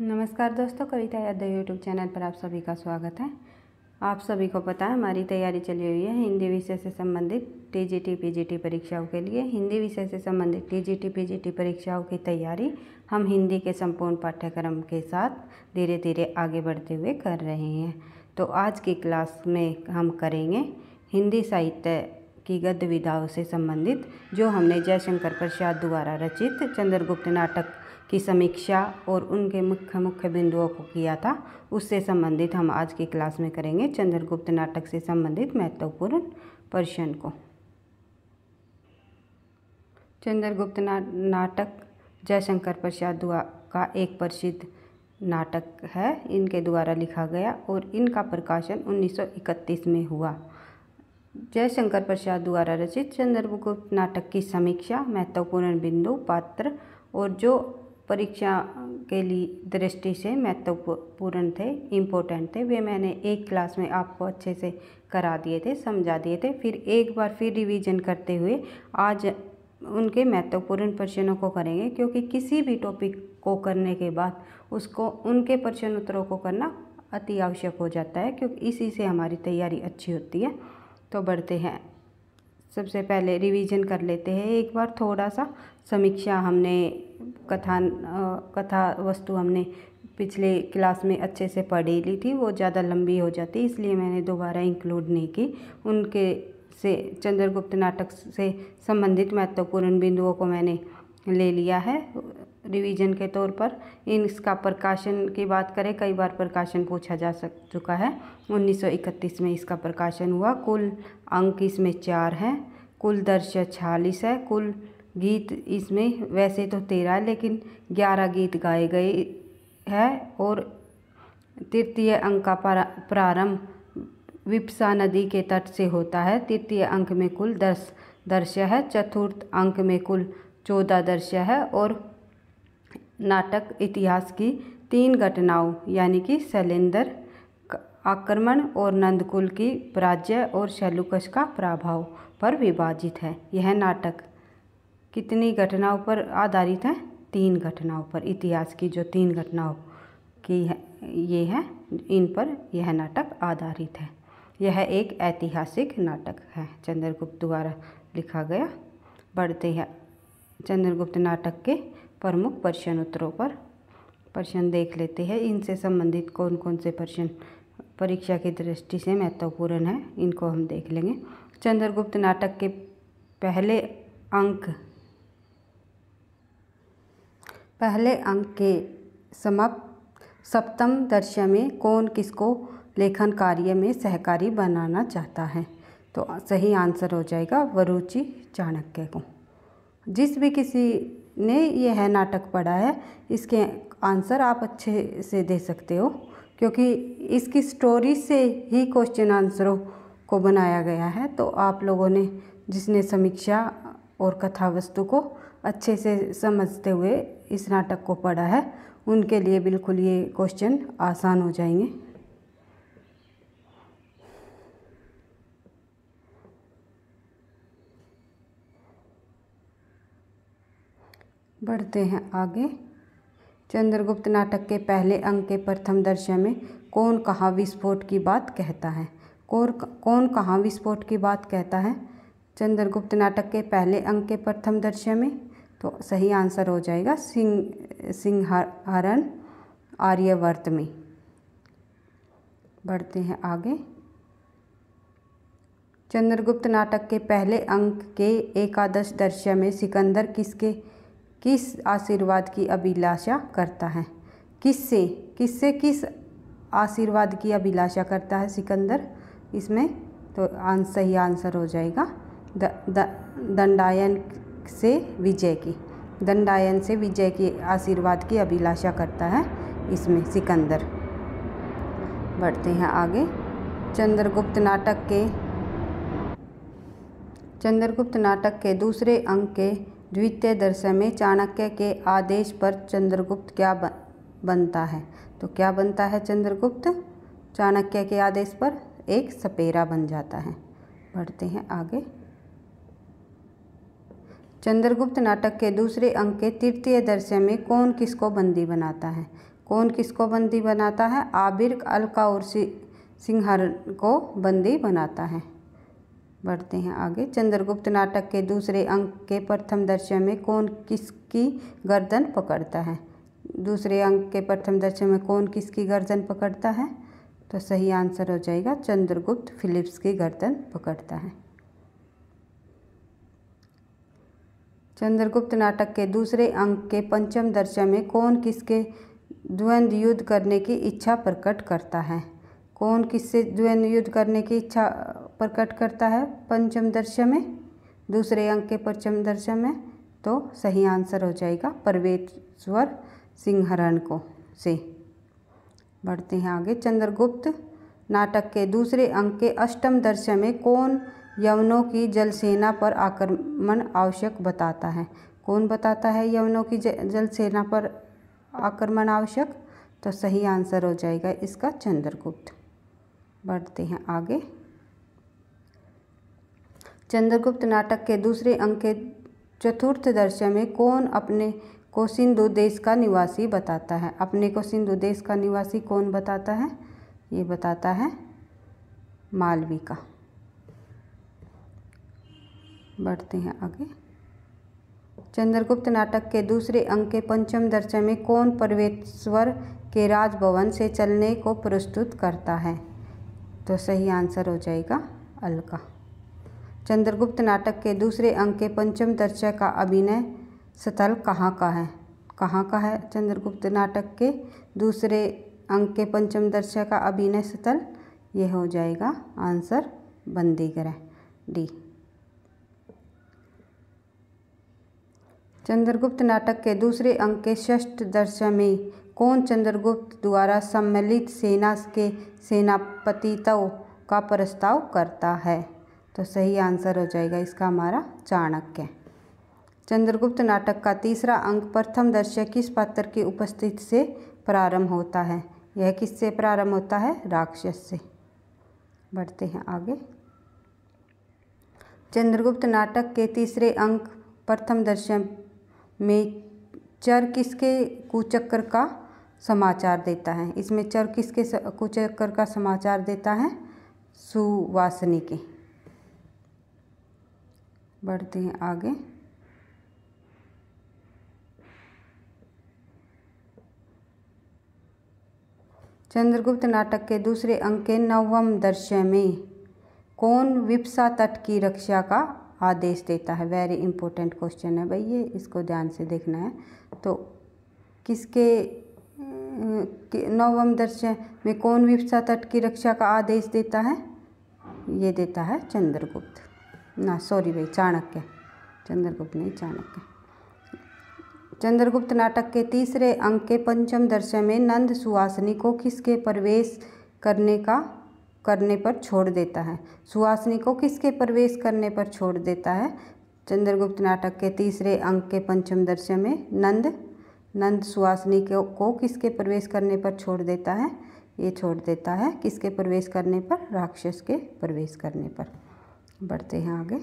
नमस्कार दोस्तों कविता Yadav YouTube channel पर आप सभी का स्वागत है आप सभी को पता है हमारी तैयारी चली हुई है हिंदी विषय से संबंधित टीजीटी पीजीटी परीक्षाओं के लिए हिंदी विषय से संबंधित टीजीटी पीजीटी परीक्षाओं की तैयारी हम हिंदी के संपूर्ण पाठ्यक्रम के साथ धीरे धीरे आगे बढ़ते हुए कर रहे हैं तो आज की क्लास में हम करेंगे हिंदी साहित्य की गद्य विधाओं से संबंधित जो हमने जयशंकर प्रसाद द्वारा रचित चंद्रगुप्त नाटक की समीक्षा और उनके मुख्य मुख्य बिंदुओं को किया था उससे संबंधित हम आज की क्लास में करेंगे चंद्रगुप्त नाटक से संबंधित महत्वपूर्ण प्रश्न को चंद्रगुप्त ना, नाटक जयशंकर प्रसाद का एक प्रसिद्ध नाटक है इनके द्वारा लिखा गया और इनका प्रकाशन 1931 में हुआ जयशंकर प्रसाद द्वारा रचित चंद्रगुप्त नाटक की समीक्षा महत्वपूर्ण बिंदु पात्र और जो परीक्षा के लिए दृष्टि से महत्वपूर्ण थे इम्पोर्टेंट थे वे मैंने एक क्लास में आपको अच्छे से करा दिए थे समझा दिए थे फिर एक बार फिर रिवीजन करते हुए आज उनके महत्वपूर्ण प्रश्नों को करेंगे क्योंकि किसी भी टॉपिक को करने के बाद उसको उनके प्रश्न उत्तरों को करना अति आवश्यक हो जाता है क्योंकि इसी से हमारी तैयारी अच्छी होती है तो बढ़ते हैं सबसे पहले रिवीजन कर लेते हैं एक बार थोड़ा सा समीक्षा हमने कथा कथा वस्तु हमने पिछले क्लास में अच्छे से पढ़ी ली थी वो ज़्यादा लंबी हो जाती इसलिए मैंने दोबारा इंक्लूड नहीं की उनके से चंद्रगुप्त नाटक से संबंधित महत्वपूर्ण बिंदुओं को मैंने ले लिया है रिवीजन के तौर पर इन इसका प्रकाशन की बात करें कई बार प्रकाशन पूछा जा सक चुका है 1931 में इसका प्रकाशन हुआ कुल अंक इसमें चार हैं कुल दर्शय छियालीस है कुल गीत इसमें वैसे तो तेरह है लेकिन ग्यारह गीत गाए गए हैं और तृतीय अंक का प्रारंभ विपसा नदी के तट से होता है तृतीय अंक में कुल दस दृश्य है चतुर्थ अंक में कुल चौदह दृश्य है और नाटक इतिहास की तीन घटनाओं यानी कि शैलेंद्र आक्रमण और नंदकुल की पराजय और शैलुकश का प्रभाव पर विभाजित है यह नाटक कितनी घटनाओं पर आधारित है तीन घटनाओं पर इतिहास की जो तीन घटनाओं की है ये है इन पर यह नाटक आधारित है यह एक ऐतिहासिक नाटक है चंद्रगुप्त द्वारा लिखा गया बढ़ते हैं चंद्रगुप्त नाटक के प्रमुख प्रश्न उत्तरों पर प्रश्न देख लेते हैं इनसे संबंधित कौन कौन से प्रश्न परीक्षा की दृष्टि से महत्वपूर्ण है इनको हम देख लेंगे चंद्रगुप्त नाटक के पहले अंक पहले अंक के समाप्त सप्तम दर्शय में कौन किसको लेखन कार्य में सहकारी बनाना चाहता है तो सही आंसर हो जाएगा वरुचि चाणक्य को जिस भी किसी ने यह है नाटक पढ़ा है इसके आंसर आप अच्छे से दे सकते हो क्योंकि इसकी स्टोरी से ही क्वेश्चन आंसरों को बनाया गया है तो आप लोगों ने जिसने समीक्षा और कथा वस्तु को अच्छे से समझते हुए इस नाटक को पढ़ा है उनके लिए बिल्कुल ये क्वेश्चन आसान हो जाएंगे बढ़ते हैं आगे चंद्रगुप्त नाटक के पहले अंक के प्रथम दृश्य में कौन कहाँ विस्फोट की बात कहता है कौन कौन कहाँ विस्फोट की बात कहता है चंद्रगुप्त नाटक के पहले अंक के प्रथम दृश्य में तो सही आंसर हो जाएगा सिंह हरण आर्यवर्त में बढ़ते हैं आगे चंद्रगुप्त नाटक के पहले अंक के एकादश दृश्य में सिकंदर किसके किस आशीर्वाद की अभिलाषा करता है किससे किससे किस आशीर्वाद की अभिलाषा करता है सिकंदर इसमें तो आंसर सही आंसर हो जाएगा दंडायन से विजय की दंडायन से विजय की आशीर्वाद की अभिलाषा करता है इसमें सिकंदर बढ़ते हैं आगे चंद्रगुप्त नाटक के चंद्रगुप्त नाटक के दूसरे अंक के द्वितीय दर्शन में चाणक्य के आदेश पर चंद्रगुप्त क्या बनता है तो क्या बनता है चंद्रगुप्त चाणक्य के आदेश पर एक सपेरा बन जाता है बढ़ते हैं आगे चंद्रगुप्त नाटक के दूसरे अंक के तृतीय दृश्य में कौन किसको बंदी बनाता है कौन किसको बंदी बनाता है आबिर अलका और सिंहर को बंदी बनाता है बढ़ते हैं आगे चंद्रगुप्त नाटक के दूसरे अंक के प्रथम दर्शन में कौन किसकी गर्दन पकड़ता है दूसरे अंक के प्रथम दर्शन में कौन किसकी गर्दन पकड़ता है तो सही आंसर हो जाएगा चंद्रगुप्त फिलिप्स की गर्दन पकड़ता है चंद्रगुप्त नाटक के दूसरे अंक के पंचम दर्शन में कौन किसके द्वंद्व युद्ध करने की इच्छा प्रकट करता है कौन किससे द्वंद युद्ध करने की इच्छा प्रकट करता है पंचम दर्शय में दूसरे अंक के पंचम दर्शय में तो सही आंसर हो जाएगा परवेश्वर सिंहरण को से बढ़ते हैं आगे चंद्रगुप्त नाटक के दूसरे अंक के अष्टम दर्शय में कौन यवनों की जलसेना पर आक्रमण आवश्यक बताता है कौन बताता है यवनों की जलसेना पर आक्रमण आवश्यक तो सही आंसर हो जाएगा इसका चंद्रगुप्त बढ़ते हैं आगे चंद्रगुप्त नाटक के दूसरे अंक के चतुर्थ दर्शन में कौन अपने को सिंधु देश का निवासी बताता है अपने को सिंधु देश का निवासी कौन बताता है ये बताता है मालवी का बढ़ते हैं आगे चंद्रगुप्त नाटक के दूसरे अंक के पंचम दर्शन में कौन परवेश्वर के राजभवन से चलने को प्रस्तुत करता है तो सही आंसर हो जाएगा अलका चंद्रगुप्त नाटक के दूसरे अंक के पंचम दर्शय का अभिनय स्थल कहाँ का है कहाँ का है चंद्रगुप्त नाटक के दूसरे अंक के पंचम दर्शय का अभिनय स्थल यह हो जाएगा आंसर बंदीगृह डी चंद्रगुप्त नाटक के दूसरे अंक के षष्ठ दर्शय में कौन चंद्रगुप्त द्वारा सम्मिलित सेना के सेनापतित्व का प्रस्ताव करता है तो सही आंसर हो जाएगा इसका हमारा चाणक्य चंद्रगुप्त नाटक का तीसरा अंक प्रथम दृश्य किस पात्र की उपस्थिति से प्रारंभ होता है यह किससे प्रारंभ होता है राक्षस से बढ़ते हैं आगे चंद्रगुप्त नाटक के तीसरे अंक प्रथम दर्शन में चर किसके कुचक्र का समाचार देता है इसमें चर किसके कुचक्र का समाचार देता है सुवासनी के बढ़ते हैं आगे चंद्रगुप्त नाटक के दूसरे अंक के नवम दृश्य में कौन विप्सा तट की रक्षा का आदेश देता है वेरी इंपॉर्टेंट क्वेश्चन है भाई ये इसको ध्यान से देखना है तो किसके नवम दृश्य में कौन विप्सा तट की रक्षा का आदेश देता है ये देता है चंद्रगुप्त ना सॉरी भाई चाणक्य चंद्रगुप्त नहीं चाणक्य चंद्रगुप्त नाटक के तीसरे अंक के पंचम दर्शन में नंद सुहासिनी को किसके प्रवेश करने का करने पर छोड़ देता है सुहासिनी को किसके प्रवेश करने पर छोड़ देता है चंद्रगुप्त नाटक के तीसरे अंक के पंचम दर्शन में नंद नंद सुहासिनी को, को किसके प्रवेश करने पर छोड़ देता है ये छोड़ देता है किसके प्रवेश करने पर राक्षस के प्रवेश करने पर बढ़ते हैं आगे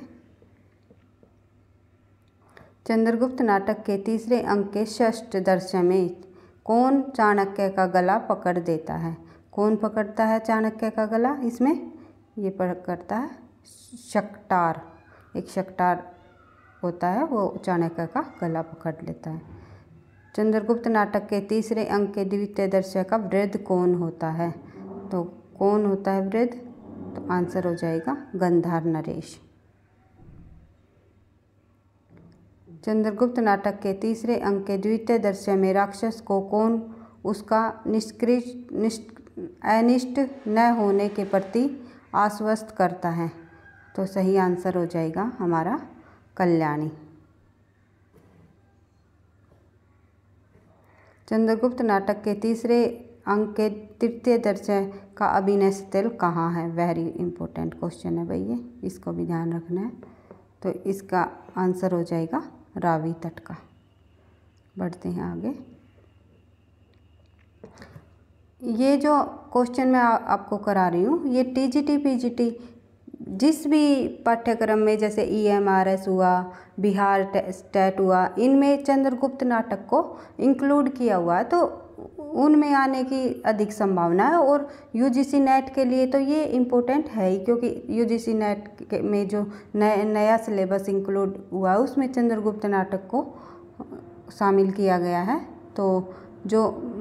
चंद्रगुप्त नाटक के तीसरे अंक के षष्ठ दर्श में कौन चाणक्य का गला पकड़ देता है कौन पकड़ता है चाणक्य का गला इसमें ये पकड़ता है शक्टार एक शक्टार होता है वो चाणक्य का गला पकड़ लेता है चंद्रगुप्त नाटक के तीसरे अंक के द्वितीय दर्शय का वृद्ध कौन होता है तो कौन होता है वृद्ध तो आंसर हो जाएगा गंधार नरेश चंद्रगुप्त नाटक के तीसरे अंक के द्वितीय दृश्य में राक्षस को कौन उसका निष्क्रिय निष्ठ अनिष्ट न होने के प्रति आश्वस्त करता है तो सही आंसर हो जाएगा हमारा कल्याणी चंद्रगुप्त नाटक के तीसरे अंकित तृतीय दर्जे का अभिनय स्थल कहाँ है वेरी इंपॉर्टेंट क्वेश्चन है भैया इसको भी ध्यान रखना है तो इसका आंसर हो जाएगा रावी तट का बढ़ते हैं आगे ये जो क्वेश्चन मैं आ, आपको करा रही हूँ ये T G T P G T जिस भी पाठ्यक्रम में जैसे ई एम आर एस हुआ बिहार टेट हुआ इनमें चंद्रगुप्त नाटक को इंक्लूड किया हुआ है तो उनमें आने की अधिक संभावना है और यू नेट के लिए तो ये इम्पोर्टेंट है ही क्योंकि यू नेट के में जो नए नया सिलेबस इंक्लूड हुआ है उसमें चंद्रगुप्त नाटक को शामिल किया गया है तो जो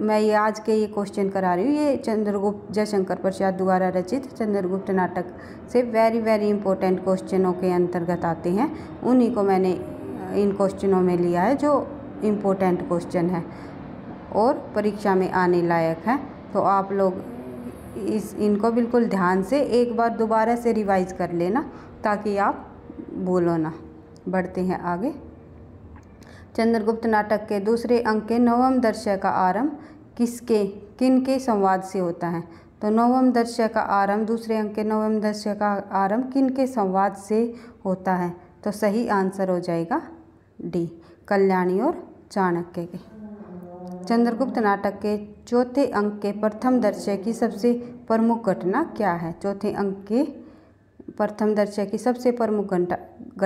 मैं ये आज के ये क्वेश्चन करा रही हूँ ये चंद्रगुप्त जयशंकर प्रसाद द्वारा रचित चंद्रगुप्त नाटक से वेरी वेरी इंपॉर्टेंट क्वेश्चनों के अंतर्गत आते हैं उन्हीं को मैंने इन क्वेश्चनों में लिया है जो इम्पोर्टेंट क्वेश्चन है और परीक्षा में आने लायक हैं तो आप लोग इस इनको बिल्कुल ध्यान से एक बार दोबारा से रिवाइज़ कर लेना ताकि आप भूलो ना बढ़ते हैं आगे चंद्रगुप्त नाटक के दूसरे अंक के नवम दर्शय का आरंभ किसके किन के संवाद से होता है तो नवम दर्शय का आरंभ दूसरे अंक के नवम दर्शय का आरंभ किन के संवाद से होता है तो सही आंसर हो जाएगा डी कल्याणी और चाणक्य के चंद्रगुप्त नाटक के चौथे अंक के प्रथम दर्शय की सबसे प्रमुख घटना क्या है चौथे अंक के प्रथम दर्शय की सबसे प्रमुख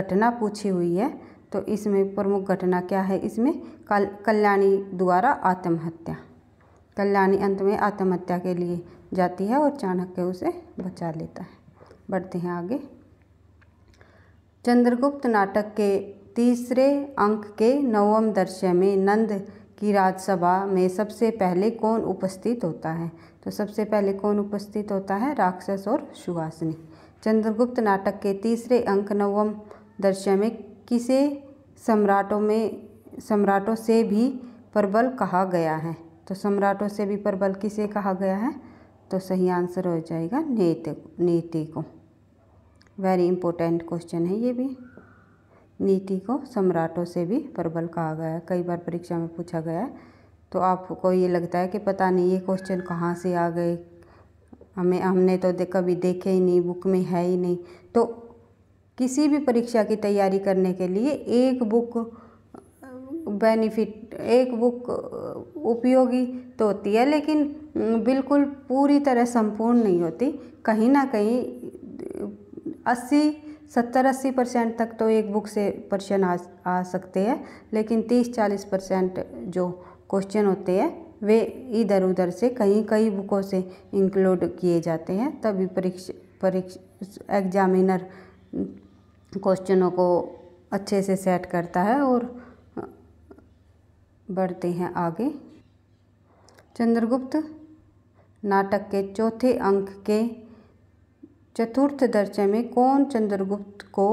घटना पूछी हुई है तो इसमें प्रमुख घटना क्या है इसमें कल्याणी द्वारा आत्महत्या कल्याणी अंत में आत्महत्या के लिए जाती है और चाणक्य उसे बचा लेता है बढ़ते हैं आगे चंद्रगुप्त नाटक के तीसरे अंक के नवम दृश्य में नंद कि राज्यसभा में सबसे पहले कौन उपस्थित होता है तो सबसे पहले कौन उपस्थित होता है राक्षस और सुहासिनी चंद्रगुप्त नाटक के तीसरे अंक नवम दृश्य में किसे सम्राटों में सम्राटों से भी प्रबल कहा गया है तो सम्राटों से भी प्रबल किसे कहा गया है तो सही आंसर हो जाएगा नेते नेते को वेरी इंपॉर्टेंट क्वेश्चन है ये भी नीति को सम्राटों से भी प्रबल कहा गया है कई बार परीक्षा में पूछा गया है तो आपको ये लगता है कि पता नहीं ये क्वेश्चन कहाँ से आ गए हमें हमने तो दे, कभी देखे ही नहीं बुक में है ही नहीं तो किसी भी परीक्षा की तैयारी करने के लिए एक बुक बेनिफिट एक बुक उपयोगी तो होती है लेकिन बिल्कुल पूरी तरह संपूर्ण नहीं होती कहीं ना कहीं अस्सी सत्तर अस्सी परसेंट तक तो एक बुक से प्रश्न आ आ सकते हैं लेकिन तीस चालीस परसेंट जो क्वेश्चन होते हैं वे इधर उधर से कहीं कई बुकों से इंक्लूड किए जाते हैं तभी परीक्षा परीक्षा एग्जामिनर क्वेश्चनों को अच्छे से सेट करता है और बढ़ते हैं आगे चंद्रगुप्त नाटक के चौथे अंक के चतुर्थ दर्जे में कौन चंद्रगुप्त को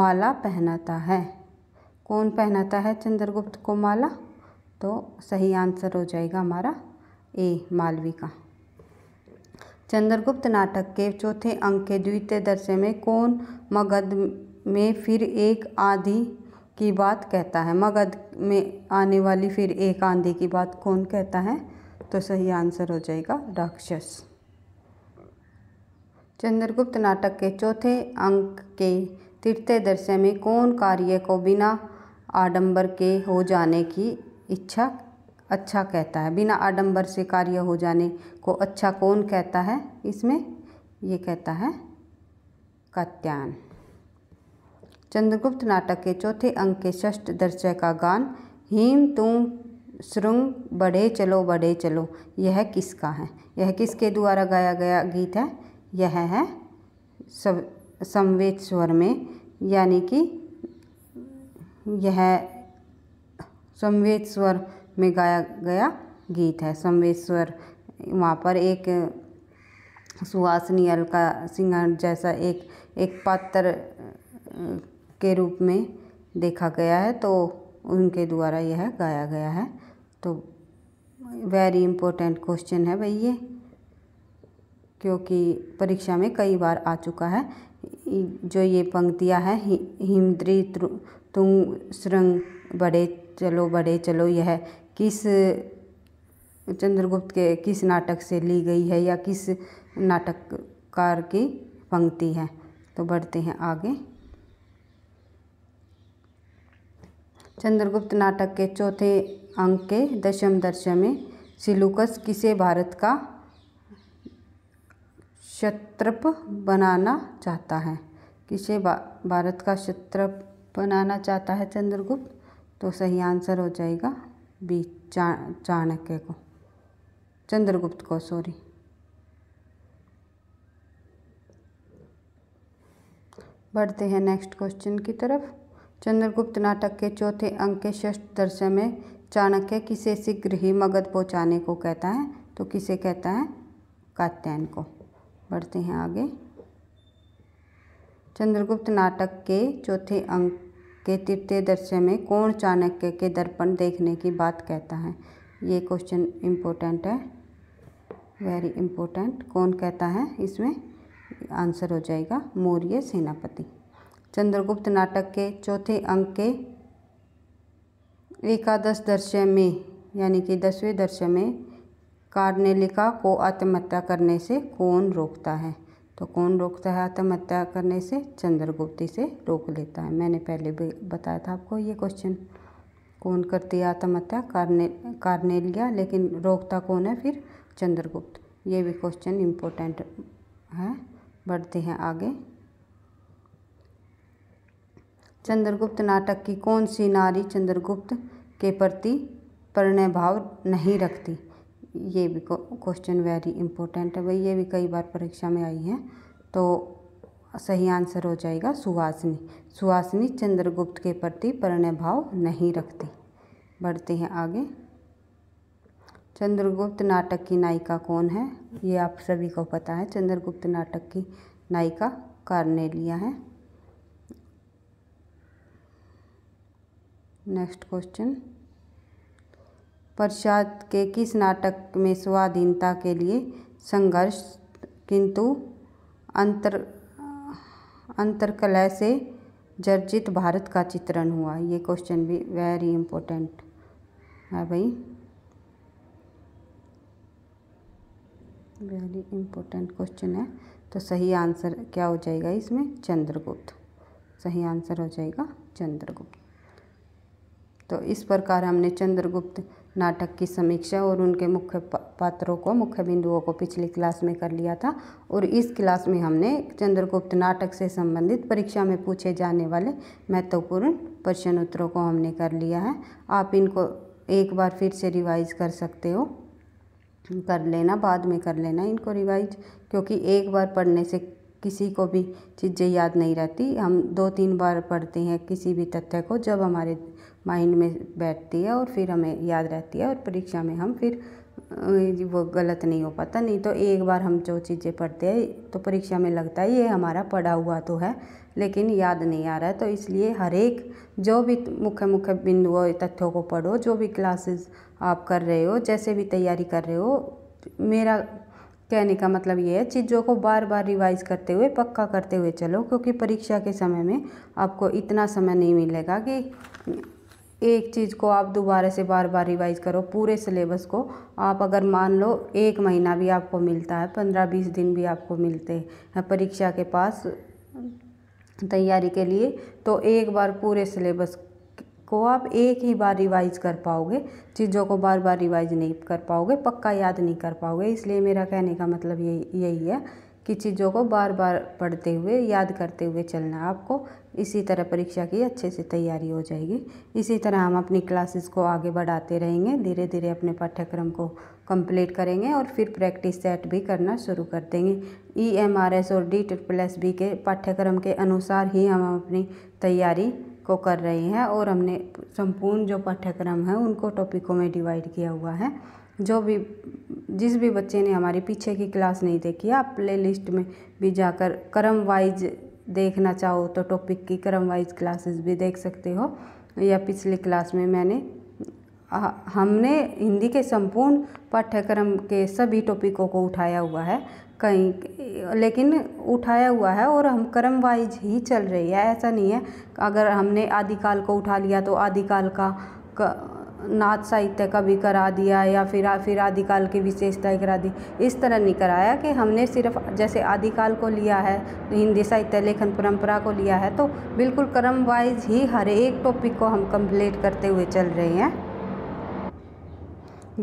माला पहनाता है कौन पहनाता है चंद्रगुप्त को माला तो सही आंसर हो जाएगा हमारा ए मालवी का चंद्रगुप्त नाटक के चौथे अंक के द्वितीय दर्जे में कौन मगध में फिर एक आंधी की बात कहता है मगध में आने वाली फिर एक आंधी की बात कौन कहता है तो सही आंसर हो जाएगा राक्षस चंद्रगुप्त नाटक के चौथे अंक के तृतीय दृश्य में कौन कार्य को बिना आडंबर के हो जाने की इच्छा अच्छा कहता है बिना आडंबर से कार्य हो जाने को अच्छा कौन कहता है इसमें ये कहता है कत्यान चंद्रगुप्त नाटक के चौथे अंक के षष्ठ दर्शय का गान हीम तुम श्रृंग बढ़े चलो बढ़े चलो यह किसका है यह किसके द्वारा गाया गया गीत है यह है संवेद स्वर में यानी कि यह संवेद स्वर में गाया गया गीत है संवेद स्वर वहाँ पर एक सुहासनी अलका सिंह जैसा एक एक पात्र के रूप में देखा गया है तो उनके द्वारा यह गाया गया है तो वेरी इंपॉर्टेंट क्वेश्चन है भाई ये क्योंकि परीक्षा में कई बार आ चुका है जो ये पंक्तियाँ हैं हिमद्री तुम श्रृंग बड़े चलो बड़े चलो यह किस चंद्रगुप्त के किस नाटक से ली गई है या किस नाटककार की पंक्ति है तो बढ़ते हैं आगे चंद्रगुप्त नाटक के चौथे अंक के दशम दर्शन में सिलुकस किसे भारत का क्षत्रप बनाना चाहता है किसे बा, भारत का क्षत्रप बनाना चाहता है चंद्रगुप्त तो सही आंसर हो जाएगा बी चा, चाणक्य को चंद्रगुप्त को सॉरी बढ़ते हैं नेक्स्ट क्वेश्चन की तरफ चंद्रगुप्त नाटक के चौथे अंक के षष्ठ दर्शन में चाणक्य किसे शीघ्र ही मगध पहुँचाने को कहता है तो किसे कहता है कात्यायन को बढ़ते हैं आगे चंद्रगुप्त नाटक के चौथे अंक के तृतीय दृश्य में कौन चाणक्य के दर्पण देखने की बात कहता है ये क्वेश्चन इम्पोर्टेंट है वेरी इम्पोर्टेंट कौन कहता है इसमें आंसर हो जाएगा मौर्य सेनापति चंद्रगुप्त नाटक के चौथे अंक के एकादश दृश्य में यानी कि दसवें दृश्य में कार्नेलिका को आत्महत्या करने से कौन रोकता है तो कौन रोकता है आत्महत्या करने से चंद्रगुप्त से रोक लेता है मैंने पहले भी बताया था आपको ये क्वेश्चन कौन करती है आत्महत्या कार्ने कार्नेलिया लेकिन रोकता कौन है फिर चंद्रगुप्त ये भी क्वेश्चन इम्पोर्टेंट है बढ़ते हैं आगे चंद्रगुप्त नाटक की कौन सी नारी चंद्रगुप्त के प्रति प्रणय भाव नहीं रखती ये भी क्वेश्चन वेरी इंपॉर्टेंट है भाई ये भी कई बार परीक्षा में आई हैं तो सही आंसर हो जाएगा सुहासिनी सुहासिनी चंद्रगुप्त के प्रति प्रणय भाव नहीं रखती बढ़ते हैं आगे चंद्रगुप्त नाटक की नायिका कौन है ये आप सभी को पता है चंद्रगुप्त नाटक की नायिका कार्नेलिया है नेक्स्ट क्वेश्चन पाश्चात्य के किस नाटक में स्वाधीनता के लिए संघर्ष किंतु अंतर अंतरकलह से जर्जित भारत का चित्रण हुआ ये क्वेश्चन भी वेरी इम्पोर्टेंट है भाई वेरी इम्पोर्टेंट क्वेश्चन है तो सही आंसर क्या हो जाएगा इसमें चंद्रगुप्त सही आंसर हो जाएगा चंद्रगुप्त तो इस प्रकार हमने चंद्रगुप्त नाटक की समीक्षा और उनके मुख्य पात्रों को मुख्य बिंदुओं को पिछली क्लास में कर लिया था और इस क्लास में हमने चंद्रगुप्त नाटक से संबंधित परीक्षा में पूछे जाने वाले महत्वपूर्ण प्रश्न उत्तरों को हमने कर लिया है आप इनको एक बार फिर से रिवाइज कर सकते हो कर लेना बाद में कर लेना इनको रिवाइज क्योंकि एक बार पढ़ने से किसी को भी चीज़ें याद नहीं रहती हम दो तीन बार पढ़ते हैं किसी भी तथ्य को जब हमारे माइंड में बैठती है और फिर हमें याद रहती है और परीक्षा में हम फिर वो गलत नहीं हो पाता नहीं तो एक बार हम जो चीज़ें पढ़ते हैं तो परीक्षा में लगता है ये हमारा पढ़ा हुआ तो है लेकिन याद नहीं आ रहा है तो इसलिए हर एक जो भी मुख्य मुख्य बिंदुओं तथ्यों को पढ़ो जो भी क्लासेस आप कर रहे हो जैसे भी तैयारी कर रहे हो मेरा कहने का मतलब ये है चीज़ों को बार बार रिवाइज करते हुए पक्का करते हुए चलो क्योंकि परीक्षा के समय में आपको इतना समय नहीं मिलेगा कि एक चीज़ को आप दोबारा से बार बार रिवाइज़ करो पूरे सिलेबस को आप अगर मान लो एक महीना भी आपको मिलता है पंद्रह बीस दिन भी आपको मिलते हैं परीक्षा के पास तैयारी के लिए तो एक बार पूरे सिलेबस को आप एक ही बार रिवाइज कर पाओगे चीज़ों को बार बार रिवाइज नहीं कर पाओगे पक्का याद नहीं कर पाओगे इसलिए मेरा कहने का मतलब यही यही है कि चीज़ों को बार बार पढ़ते हुए याद करते हुए चलना है आपको इसी तरह परीक्षा की अच्छे से तैयारी हो जाएगी इसी तरह हम अपनी क्लासेस को आगे बढ़ाते रहेंगे धीरे धीरे अपने पाठ्यक्रम को कंप्लीट करेंगे और फिर प्रैक्टिस सेट भी करना शुरू कर देंगे ई एम आर एस और डी ट्रिपल एस बी के पाठ्यक्रम के अनुसार ही हम अपनी तैयारी को कर रहे हैं और हमने संपूर्ण जो पाठ्यक्रम है उनको टॉपिकों में डिवाइड किया हुआ है जो भी जिस भी बच्चे ने हमारी पीछे की क्लास नहीं देखी आप प्लेलिस्ट में भी जाकर क्रम वाइज देखना चाहो तो टॉपिक की क्रम वाइज क्लासेस भी देख सकते हो या पिछली क्लास में मैंने हमने हिंदी के संपूर्ण पाठ्यक्रम के सभी टॉपिकों को उठाया हुआ है कहीं लेकिन उठाया हुआ है और हम क्रम वाइज ही चल रही है ऐसा नहीं है अगर हमने आदिकाल को उठा लिया तो आदिकाल का, का नाथ साहित्य का भी करा दिया या फिर फिर आदिकाल की विशेषता करा दी इस तरह नहीं कराया कि हमने सिर्फ जैसे आदिकाल को लिया है हिंदी साहित्य लेखन परंपरा को लिया है तो बिल्कुल क्रम वाइज ही हर एक टॉपिक को हम कंप्लीट करते हुए चल रहे हैं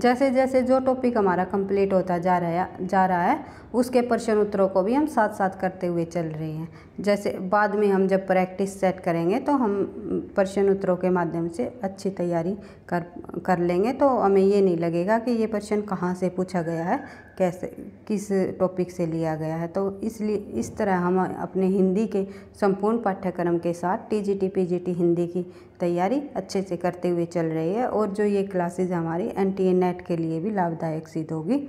जैसे जैसे जो टॉपिक हमारा कंप्लीट होता जा रहा जा रहा है उसके प्रश्न उत्तरों को भी हम साथ साथ करते हुए चल रहे हैं जैसे बाद में हम जब प्रैक्टिस सेट करेंगे तो हम प्रश्न उत्तरों के माध्यम से अच्छी तैयारी कर कर लेंगे तो हमें ये नहीं लगेगा कि ये प्रश्न कहाँ से पूछा गया है कैसे किस टॉपिक से लिया गया है तो इसलिए इस तरह हम अपने हिंदी के संपूर्ण पाठ्यक्रम के साथ T T G P G T Hindi की तैयारी अच्छे से करते हुए चल रही है और जो ये क्लासेज हमारी एन टी ए नेट के लिए भी लाभदायक सिद्ध होगी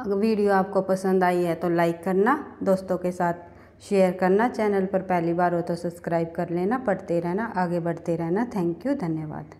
अगर वीडियो आपको पसंद आई है तो लाइक करना दोस्तों के साथ शेयर करना चैनल पर पहली बार हो तो सब्सक्राइब कर लेना पढ़ते रहना आगे बढ़ते रहना थैंक यू धन्यवाद